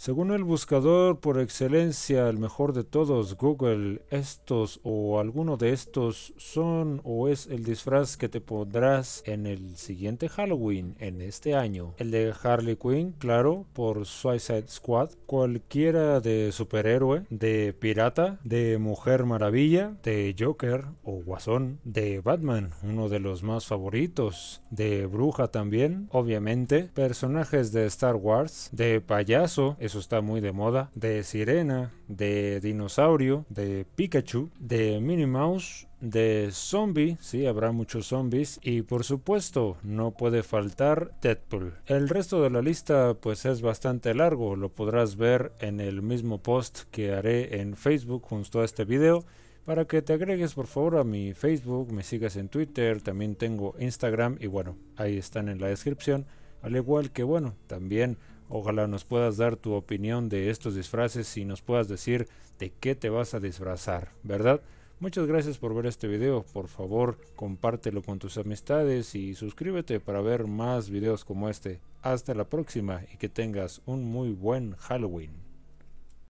Según el buscador por excelencia, el mejor de todos, Google, estos o alguno de estos son o es el disfraz que te pondrás en el siguiente Halloween en este año. El de Harley Quinn, claro, por Suicide Squad, cualquiera de superhéroe, de pirata, de Mujer Maravilla, de Joker o Guasón, de Batman, uno de los más favoritos, de Bruja también, obviamente, personajes de Star Wars, de payaso, eso está muy de moda, de Sirena, de Dinosaurio, de Pikachu, de Minnie Mouse, de zombie, sí, habrá muchos zombies y por supuesto no puede faltar Deadpool. El resto de la lista pues es bastante largo, lo podrás ver en el mismo post que haré en Facebook junto a este video. Para que te agregues por favor a mi Facebook, me sigas en Twitter, también tengo Instagram y bueno, ahí están en la descripción al igual que, bueno, también ojalá nos puedas dar tu opinión de estos disfraces y nos puedas decir de qué te vas a disfrazar, ¿verdad? Muchas gracias por ver este video, por favor compártelo con tus amistades y suscríbete para ver más videos como este. Hasta la próxima y que tengas un muy buen Halloween.